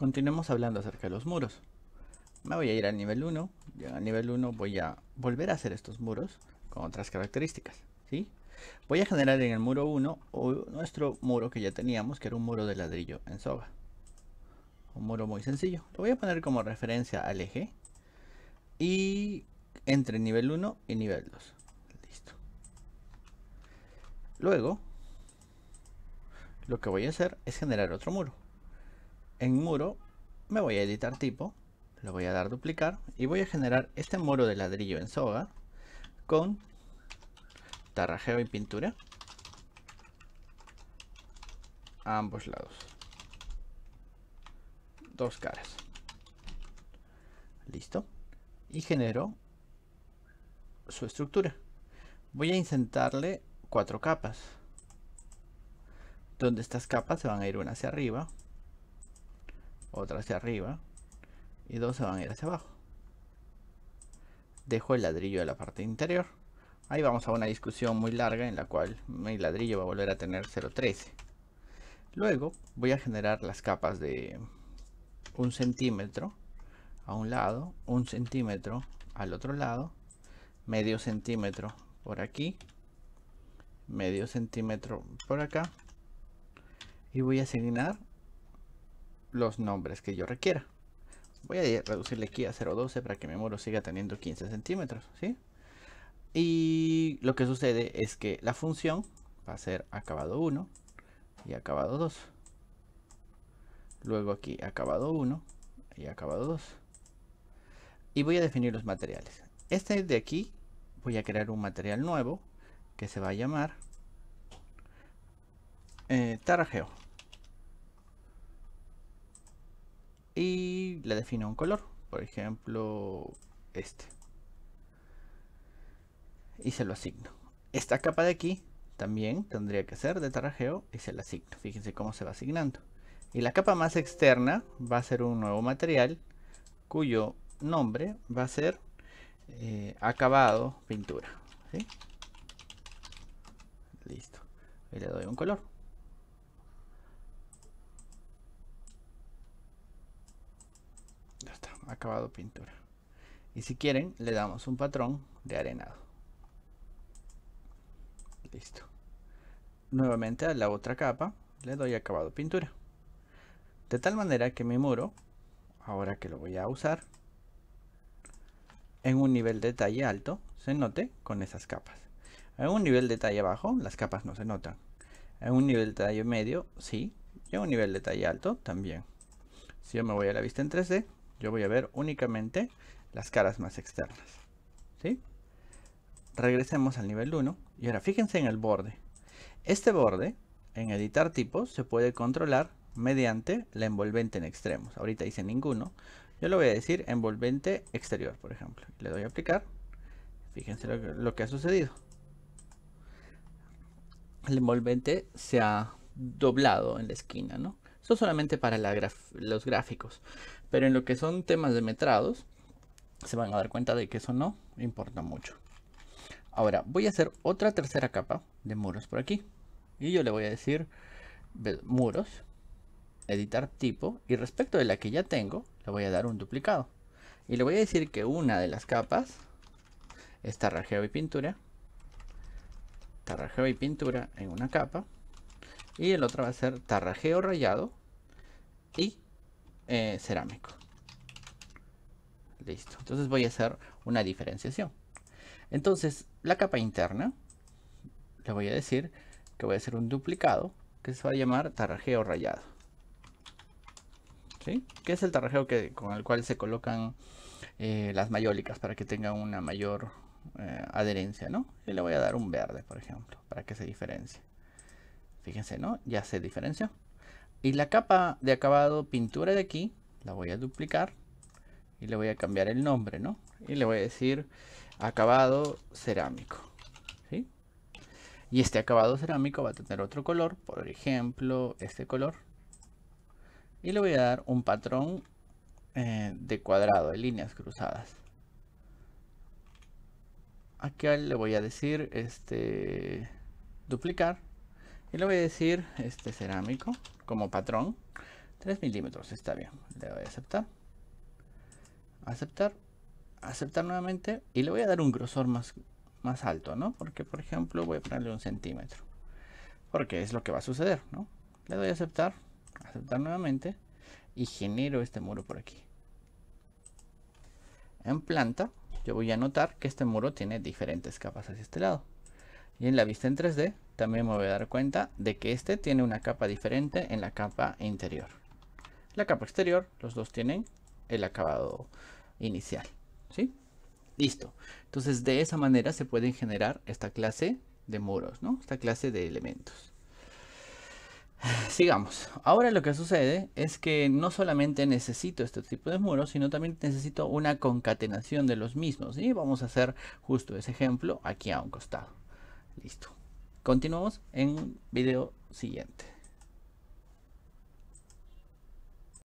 Continuemos hablando acerca de los muros. Me voy a ir al nivel 1. Ya a nivel 1 voy a volver a hacer estos muros con otras características. ¿sí? Voy a generar en el muro 1 nuestro muro que ya teníamos, que era un muro de ladrillo en soga. Un muro muy sencillo. Lo voy a poner como referencia al eje. Y entre nivel 1 y nivel 2. Listo. Luego, lo que voy a hacer es generar otro muro en muro me voy a editar tipo, lo voy a dar duplicar y voy a generar este muro de ladrillo en soga con tarrajeo y pintura a ambos lados. Dos caras. Listo. Y genero su estructura. Voy a insertarle cuatro capas. Donde estas capas se van a ir una hacia arriba, otra hacia arriba y dos se van a ir hacia abajo. Dejo el ladrillo de la parte interior. Ahí vamos a una discusión muy larga en la cual mi ladrillo va a volver a tener 0.13. Luego voy a generar las capas de un centímetro a un lado, un centímetro al otro lado, medio centímetro por aquí, medio centímetro por acá y voy a asignar los nombres que yo requiera. Voy a reducirle aquí a 0.12 para que mi muro siga teniendo 15 centímetros, ¿sí? Y lo que sucede es que la función va a ser acabado 1 y acabado 2. Luego aquí acabado 1 y acabado 2. Y voy a definir los materiales. Este de aquí voy a crear un material nuevo que se va a llamar eh, y le defino un color, por ejemplo este. Y se lo asigno. Esta capa de aquí también tendría que ser de tarajeo y se la asigno. Fíjense cómo se va asignando. Y la capa más externa va a ser un nuevo material cuyo nombre va a ser eh, acabado pintura. Listo. Y le doy un color. acabado pintura. Y si quieren, le damos un patrón de arenado. Listo. Nuevamente a la otra capa le doy acabado pintura. De tal manera que mi muro, ahora que lo voy a usar, en un nivel de detalle alto se note con esas capas. En un nivel de detalle bajo las capas no se notan. En un nivel de detalle medio sí. Y en un nivel de detalle alto también. Si yo me voy a la vista en 3D, yo voy a ver únicamente las caras más externas. ¿Sí? Regresemos al nivel 1. Y ahora fíjense en el borde. Este borde, en editar tipos, se puede controlar mediante la envolvente en extremos. Ahorita dice ninguno. Yo lo voy a decir envolvente exterior, por ejemplo. Le doy a aplicar. Fíjense lo que, lo que ha sucedido. El envolvente se ha doblado en la esquina, ¿no? Esto solamente para los gráficos. Pero en lo que son temas de metrados, se van a dar cuenta de que eso no importa mucho. Ahora, voy a hacer otra tercera capa de muros por aquí. Y yo le voy a decir muros, editar tipo. Y respecto de la que ya tengo, le voy a dar un duplicado. Y le voy a decir que una de las capas es tarrajeo y pintura. Tarrajeo y pintura en una capa. Y el otro va a ser tarrajeo rayado y eh, cerámico. Listo. Entonces voy a hacer una diferenciación. Entonces, la capa interna, le voy a decir que voy a hacer un duplicado que se va a llamar tarrajeo rayado. ¿Sí? Que es el tarrajeo que, con el cual se colocan eh, las mayólicas para que tenga una mayor eh, adherencia, ¿no? Y le voy a dar un verde, por ejemplo, para que se diferencie. Fíjense, ¿no? Ya se diferenció. Y la capa de acabado pintura de aquí, la voy a duplicar y le voy a cambiar el nombre, ¿no? Y le voy a decir acabado cerámico, ¿sí? Y este acabado cerámico va a tener otro color, por ejemplo, este color. Y le voy a dar un patrón eh, de cuadrado, de líneas cruzadas. Aquí le voy a decir este duplicar y le voy a decir este cerámico como patrón. 3 milímetros, está bien. Le voy a aceptar. Aceptar. Aceptar nuevamente. Y le voy a dar un grosor más, más alto, ¿no? Porque, por ejemplo, voy a ponerle un centímetro. Porque es lo que va a suceder, ¿no? Le doy a aceptar. Aceptar nuevamente. Y genero este muro por aquí. En planta, yo voy a notar que este muro tiene diferentes capas hacia este lado. Y en la vista en 3D también me voy a dar cuenta de que este tiene una capa diferente en la capa interior. La capa exterior, los dos tienen el acabado inicial. ¿sí? Listo. Entonces de esa manera se pueden generar esta clase de muros, ¿no? esta clase de elementos. Sigamos. Ahora lo que sucede es que no solamente necesito este tipo de muros, sino también necesito una concatenación de los mismos. Y vamos a hacer justo ese ejemplo aquí a un costado. Listo. Continuamos en video siguiente.